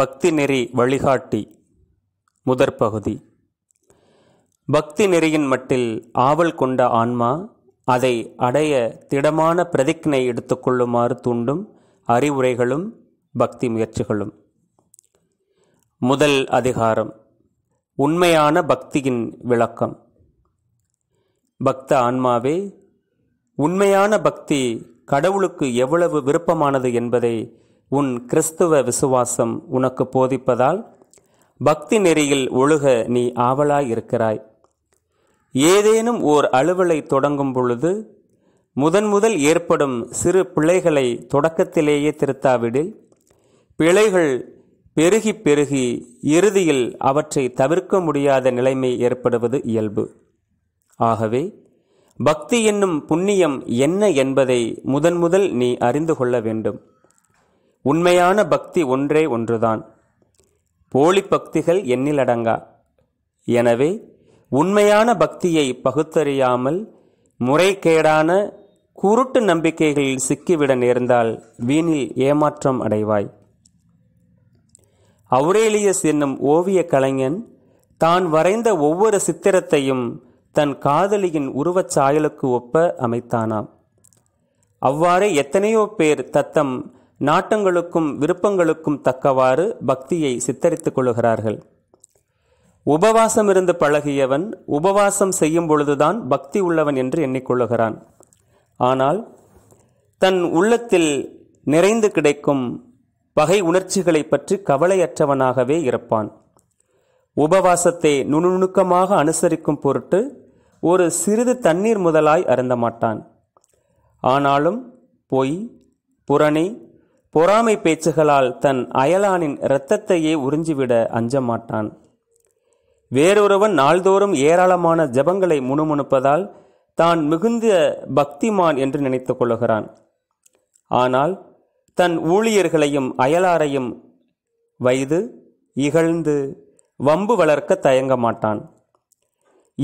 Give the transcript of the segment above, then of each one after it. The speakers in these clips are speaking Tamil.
பக்தி நெறி வழிகாட்டி முதற் பகுதி பக்தி நெறியின் மட்டில் ஆவல் கொண்ட ஆன்மா அதை அடைய திடமான பிரதிக்னை எடுத்துக்கொள்ளுமாறு தூண்டும் அறிவுரைகளும் பக்தி முயற்சிகளும் முதல் அதிகாரம் உண்மையான பக்தியின் விளக்கம் பக்த ஆன்மாவே உண்மையான பக்தி கடவுளுக்கு எவ்வளவு விருப்பமானது என்பதை உன் கிறிஸ்துவ விசுவாசம் உனக்கு போதிப்பதால் பக்தி நெறியில் ஒழுக நீ ஆவலாய் இருக்கிறாய் ஏதேனும் ஓர் அலுவலை தொடங்கும் பொழுது முதன் முதல் ஏற்படும் சிறு பிழைகளை தொடக்கத்திலேயே திருத்தாவிடில் பிழைகள் பெருகி பெருகி இறுதியில் அவற்றை தவிர்க்க முடியாத நிலைமை ஏற்படுவது இயல்பு ஆகவே பக்தி என்னும் புண்ணியம் என்ன என்பதை முதன் முதல் நீ அறிந்து கொள்ள வேண்டும் உண்மையான பக்தி ஒன்றே ஒன்றுதான் போலி பக்திகள் எண்ணில் அடங்கா எனவே உண்மையான பக்தியை பகுத்தறியாமல் முறைகேடான குருட்டு நம்பிக்கைகளில் சிக்கிவிட நேர்ந்தால் வீணில் ஏமாற்றம் அடைவாய் அவுரேலியஸ் என்னும் ஓவிய கலைஞன் தான் வரைந்த ஒவ்வொரு சித்திரத்தையும் தன் காதலியின் உருவச் சாயலுக்கு ஒப்ப அமைத்தானாம் அவ்வாறே எத்தனையோ பேர் தத்தம் நாட்டங்களுக்கும் விருப்பங்களுக்கும் தக்கவாறு பக்தியை சித்தரித்துக் கொள்கிறார்கள் உபவாசம் இருந்து பழகியவன் உபவாசம் செய்யும் பொழுதுதான் பக்தி உள்ளவன் என்று எண்ணிக்கொள்ளுகிறான் ஆனால் தன் உள்ளத்தில் நிறைந்து கிடைக்கும் பகை உணர்ச்சிகளை பற்றி கவலையற்றவனாகவே இருப்பான் உபவாசத்தை நுணுநுணுக்கமாக அனுசரிக்கும் பொருட்டு ஒரு சிறிது தண்ணீர் முதலாய் அருந்த மாட்டான் ஆனாலும் பொய் புரணி பொறாமை பேச்சுகளால் தன் அயலானின் இரத்தத்தையே உறிஞ்சிவிட அஞ்சமாட்டான் வேறொருவன் நாள்தோறும் ஏராளமான ஜபங்களை முணுமுணுப்பதால் தான் மிகுந்த பக்திமான் என்று நினைத்து கொள்கிறான் ஆனால் தன் ஊழியர்களையும் அயலாரையும் வயது இகழ்ந்து வம்பு வளர்க்க தயங்க மாட்டான்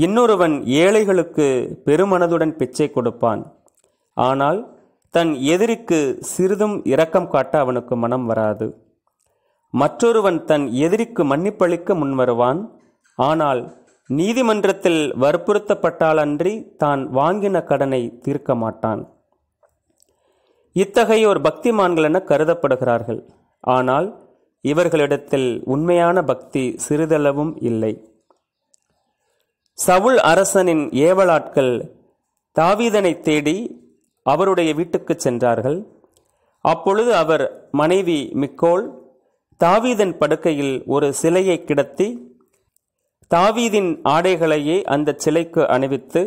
இன்னொருவன் ஏழைகளுக்கு பெருமனதுடன் பிச்சை கொடுப்பான் ஆனால் தன் எதிரிக்கு சிறிதும் இரக்கம் காட்ட அவனுக்கு மனம் வராது மற்றொருவன் தன் எதிரிக்கு மன்னிப்பளிக்க முன்வருவான் ஆனால் நீதிமன்றத்தில் வற்புறுத்தப்பட்டாலன்றி தான் வாங்கின கடனை தீர்க்க மாட்டான் இத்தகையோர் பக்திமான்கள் என கருதப்படுகிறார்கள் ஆனால் இவர்களிடத்தில் உண்மையான பக்தி சிறிதளவும் இல்லை சவுல் அரசனின் ஏவலாட்கள் தாவீதனை தேடி அவருடைய வீட்டுக்கு சென்றார்கள் அப்பொழுது அவர் மனைவி மிக்கோல் தாவீதன் படுக்கையில் ஒரு சிலையை கிடத்தி தாவீதின் ஆடைகளையே அந்த சிலைக்கு அணிவித்து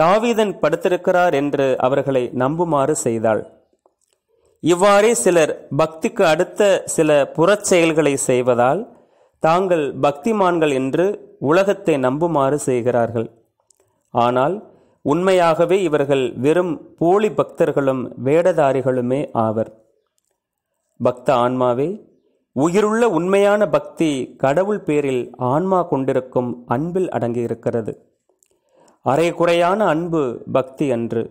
தாவீதன் படுத்திருக்கிறார் என்று அவர்களை நம்புமாறு செய்தாள் இவ்வாறே சிலர் பக்திக்கு அடுத்த சில புறச் செயல்களை செய்வதால் தாங்கள் பக்திமான்கள் என்று உலகத்தை நம்புமாறு செய்கிறார்கள் ஆனால் உண்மையாகவே இவர்கள் வெறும் போலி பக்தர்களும் வேடதாரிகளுமே ஆவர் பக்த ஆன்மாவே உயிருள்ள உண்மையான பக்தி கடவுள் பேரில் ஆன்மா கொண்டிருக்கும் அன்பில் அடங்கியிருக்கிறது குறையான அன்பு பக்தி அன்று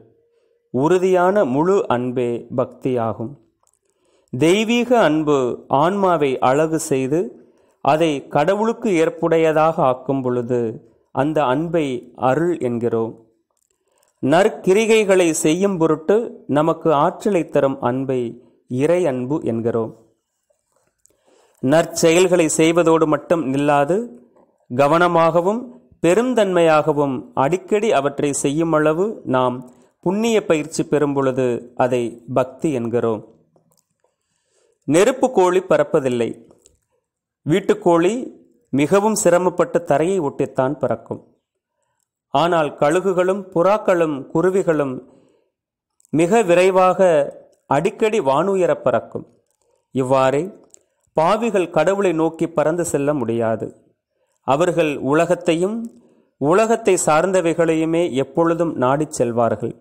உறுதியான முழு அன்பே பக்தியாகும் தெய்வீக அன்பு ஆன்மாவை அழகு செய்து அதை கடவுளுக்கு ஏற்புடையதாக ஆக்கும் பொழுது அந்த அன்பை அருள் என்கிறோம் நற்கிரிகைகளை செய்யும் பொருட்டு நமக்கு ஆற்றலை தரும் அன்பை இறை அன்பு என்கிறோம் நற்செயல்களை செய்வதோடு மட்டும் நில்லாது கவனமாகவும் பெருந்தன்மையாகவும் அடிக்கடி அவற்றை செய்யும் அளவு நாம் புண்ணிய பயிற்சி பெறும் பொழுது அதை பக்தி என்கிறோம் நெருப்பு கோழி பறப்பதில்லை வீட்டுக்கோழி மிகவும் சிரமப்பட்டு தரையை ஒட்டித்தான் பறக்கும் ஆனால் கழுகுகளும் புறாக்களும் குருவிகளும் மிக விரைவாக அடிக்கடி வானுயர பறக்கும் இவ்வாறே பாவிகள் கடவுளை நோக்கி பறந்து செல்ல முடியாது அவர்கள் உலகத்தையும் உலகத்தை சார்ந்தவைகளையுமே எப்பொழுதும் நாடிச் செல்வார்கள்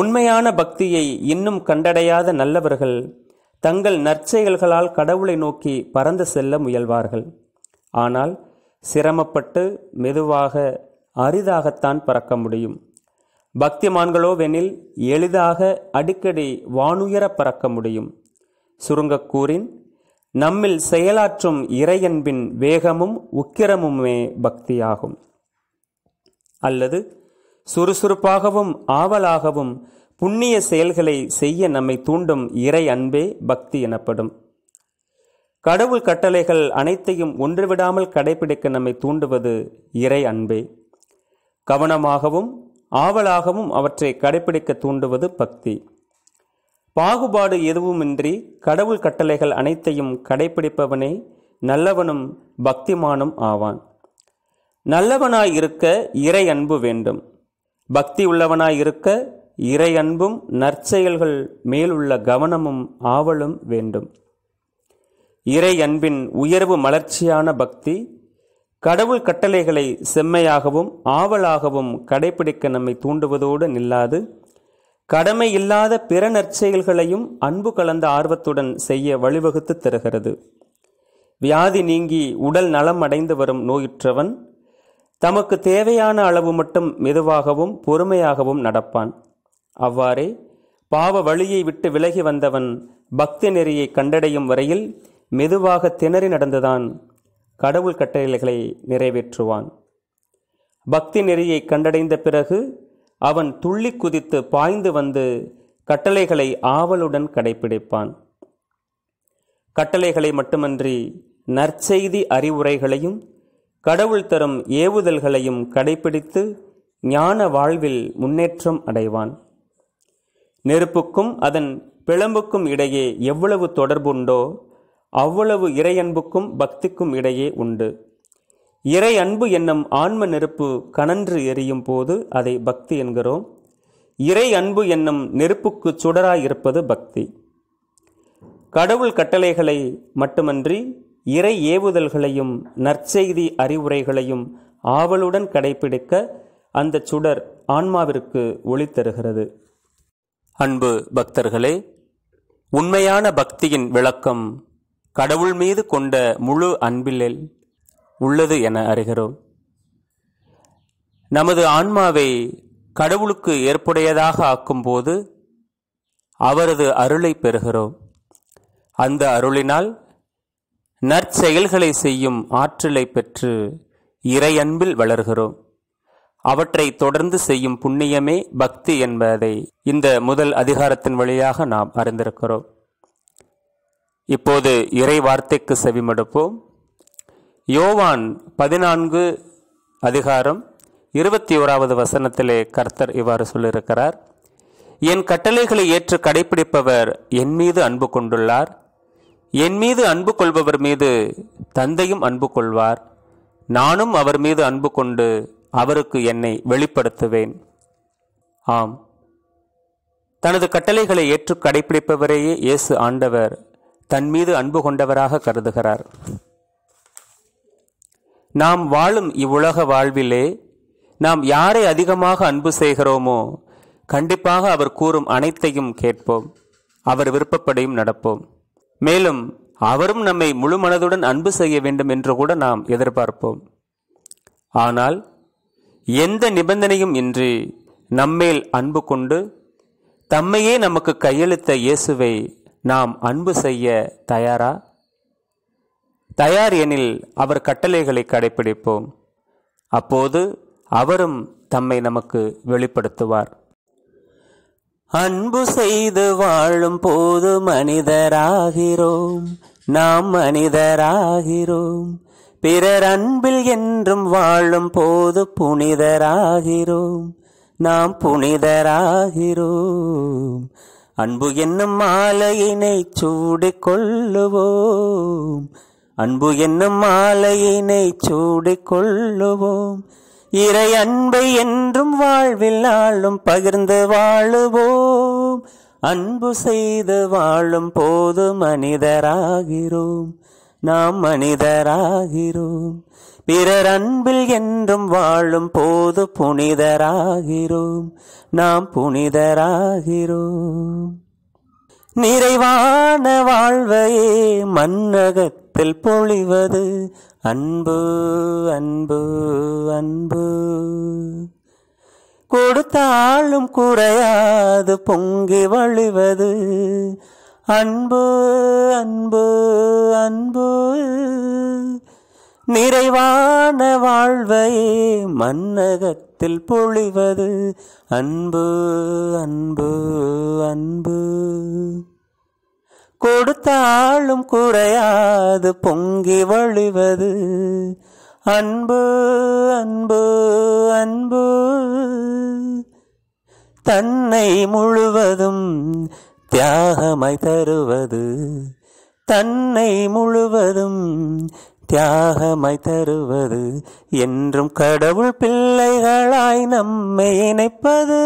உண்மையான பக்தியை இன்னும் கண்டடையாத நல்லவர்கள் தங்கள் நற்செயல்களால் கடவுளை நோக்கி பறந்து செல்ல முயல்வார்கள் ஆனால் சிரமப்பட்டு மெதுவாக அரிதாகத்தான் பறக்க முடியும் பக்திமான்களோவெனில் எளிதாக அடிக்கடி வானுயர பறக்க முடியும் சுருங்கக்கூறின் நம்மில் செயலாற்றும் இறையன்பின் வேகமும் உக்கிரமுமே பக்தியாகும் அல்லது சுறுசுறுப்பாகவும் ஆவலாகவும் புண்ணிய செயல்களை செய்ய நம்மை தூண்டும் இறை அன்பே பக்தி எனப்படும் கடவுள் கட்டளைகள் அனைத்தையும் ஒன்றுவிடாமல் கடைபிடிக்க நம்மை தூண்டுவது இறை அன்பே கவனமாகவும் ஆவலாகவும் அவற்றை கடைபிடிக்க தூண்டுவது பக்தி பாகுபாடு எதுவுமின்றி கடவுள் கட்டளைகள் அனைத்தையும் கடைபிடிப்பவனே நல்லவனும் பக்திமானும் ஆவான் நல்லவனாய் இருக்க இறை அன்பு வேண்டும் பக்தி உள்ளவனாய் இருக்க இறை அன்பும் நற்செயல்கள் மேலுள்ள கவனமும் ஆவலும் வேண்டும் இறை அன்பின் உயர்வு மலர்ச்சியான பக்தி கடவுள் கட்டளைகளை செம்மையாகவும் ஆவலாகவும் கடைபிடிக்க நம்மை தூண்டுவதோடு நில்லாது கடமை இல்லாத பிற நற்செயல்களையும் அன்பு கலந்த ஆர்வத்துடன் செய்ய வழிவகுத்து தருகிறது வியாதி நீங்கி உடல் நலம் அடைந்து வரும் நோயுற்றவன் தமக்கு தேவையான அளவு மட்டும் மெதுவாகவும் பொறுமையாகவும் நடப்பான் அவ்வாறே பாவ வழியை விட்டு விலகி வந்தவன் பக்தி நெறியை கண்டடையும் வரையில் மெதுவாக திணறி நடந்துதான் கடவுள் கட்டளைகளை நிறைவேற்றுவான் பக்தி நெறியை கண்டடைந்த பிறகு அவன் துள்ளி குதித்து பாய்ந்து வந்து கட்டளைகளை ஆவலுடன் கடைபிடிப்பான் கட்டளைகளை மட்டுமன்றி நற்செய்தி அறிவுரைகளையும் கடவுள் தரும் ஏவுதல்களையும் கடைபிடித்து ஞான வாழ்வில் முன்னேற்றம் அடைவான் நெருப்புக்கும் அதன் பிளம்புக்கும் இடையே எவ்வளவு தொடர்புண்டோ அவ்வளவு இறையன்புக்கும் பக்திக்கும் இடையே உண்டு இறை அன்பு என்னும் ஆன்ம நெருப்பு கனன்று எரியும் போது அதை பக்தி என்கிறோம் இறை அன்பு என்னும் நெருப்புக்கு சுடராயிருப்பது பக்தி கடவுள் கட்டளைகளை மட்டுமன்றி இறை ஏவுதல்களையும் நற்செய்தி அறிவுரைகளையும் ஆவலுடன் கடைபிடிக்க அந்த சுடர் ஆன்மாவிற்கு ஒளி தருகிறது அன்பு பக்தர்களே உண்மையான பக்தியின் விளக்கம் கடவுள் மீது கொண்ட முழு அன்பிலில் உள்ளது என அறிகிறோம் நமது ஆன்மாவை கடவுளுக்கு ஏற்புடையதாக ஆக்கும்போது அவரது அருளை பெறுகிறோம் அந்த அருளினால் நற்செயல்களை செய்யும் ஆற்றலை பெற்று இறையன்பில் வளர்கிறோம் அவற்றை தொடர்ந்து செய்யும் புண்ணியமே பக்தி என்பதை இந்த முதல் அதிகாரத்தின் வழியாக நாம் அறிந்திருக்கிறோம் இப்போது இறை வார்த்தைக்கு செவிமடுப்போம் யோவான் பதினான்கு அதிகாரம் இருபத்தி ஓராவது வசனத்திலே கர்த்தர் இவ்வாறு சொல்லியிருக்கிறார் என் கட்டளைகளை ஏற்று கடைபிடிப்பவர் என் மீது அன்பு கொண்டுள்ளார் என் மீது அன்பு கொள்பவர் மீது தந்தையும் அன்பு கொள்வார் நானும் அவர் மீது அன்பு கொண்டு அவருக்கு என்னை வெளிப்படுத்துவேன் ஆம் தனது கட்டளைகளை ஏற்று கடைபிடிப்பவரையே இயேசு ஆண்டவர் தன் மீது அன்பு கொண்டவராக கருதுகிறார் நாம் வாழும் இவ்வுலக வாழ்விலே நாம் யாரை அதிகமாக அன்பு செய்கிறோமோ கண்டிப்பாக அவர் கூறும் அனைத்தையும் கேட்போம் அவர் விருப்பப்படையும் நடப்போம் மேலும் அவரும் நம்மை முழு மனதுடன் அன்பு செய்ய வேண்டும் என்று கூட நாம் எதிர்பார்ப்போம் ஆனால் எந்த நிபந்தனையும் இன்றி நம்மேல் அன்பு கொண்டு தம்மையே நமக்கு கையெழுத்த இயேசுவை நாம் அன்பு செய்ய தயாரா தயார் எனில் அவர் கட்டளைகளை கடைபிடிப்போம் அப்போது அவரும் தம்மை நமக்கு வெளிப்படுத்துவார் அன்பு செய்து வாழும் போது மனிதராகிறோம் நாம் மனிதராகிறோம் பிறர் அன்பில் என்றும் வாழும் போது புனிதராகிறோம் நாம் புனிதராகிறோம் அன்பு என்னும் மாலையினை சூடி கொள்ளுவோம் அன்பு என்னும் மாலையினை சூடி கொள்ளுவோம் இறை அன்பை என்றும் வாழ்வில் ஆளும் பகிர்ந்து வாழுவோம் அன்பு செய்து வாழும் போது மனிதராகிறோம் நாம் மனிதராகிறோம் பிறர் அன்பில் என்றும் வாழும் போது புனிதராகிறோம் நாம் புனிதராகிறோம் நிறைவான வாழ்வையே மன்னகத்தில் பொழிவது அன்பு அன்பு அன்பு கொடுத்தாலும் குறையாது பொங்கி வழிவது அன்பு அன்பு அன்பு நிறைவான வாழ்வை மன்னகத்தில் பொழிவது அன்பு அன்பு அன்பு கொடுத்தாலும் குறையாது பொங்கி வழிவது அன்பு அன்பு அன்பு தன்னை முழுவதும் தியாகமாய் தருவது தன்னை முழுவதும் தியாகமாய் தருவது என்றும் கடவுள் பிள்ளைகளாய் நம்மை இணைப்பது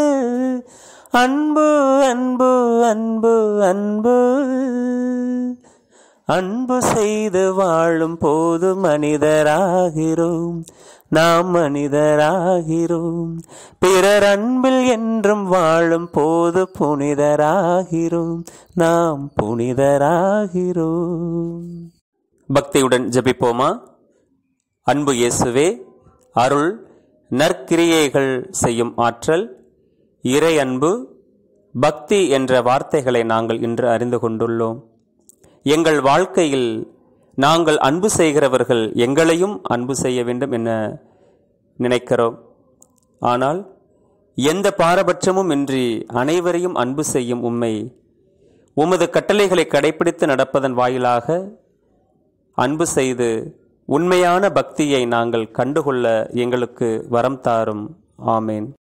அன்பு அன்பு அன்பு அன்பு அன்பு செய்து வாழும் போது மனிதராகிறோம் நாம் மனிதராகிறோம் பிறர் அன்பில் என்றும் வாழும் போது புனிதராகிறோம் நாம் புனிதராகிறோம் பக்தியுடன் ஜபிப்போமா அன்பு இயேசுவே அருள் நற்கிரியைகள் செய்யும் ஆற்றல் இறை அன்பு பக்தி என்ற வார்த்தைகளை நாங்கள் இன்று அறிந்து கொண்டுள்ளோம் எங்கள் வாழ்க்கையில் நாங்கள் அன்பு செய்கிறவர்கள் எங்களையும் அன்பு செய்ய வேண்டும் என நினைக்கிறோம் ஆனால் எந்த பாரபட்சமும் இன்றி அனைவரையும் அன்பு செய்யும் உண்மை உமது கட்டளைகளை கடைபிடித்து நடப்பதன் வாயிலாக அன்பு செய்து உண்மையான பக்தியை நாங்கள் கண்டுகொள்ள எங்களுக்கு வரம் தாரும் ஆமேன்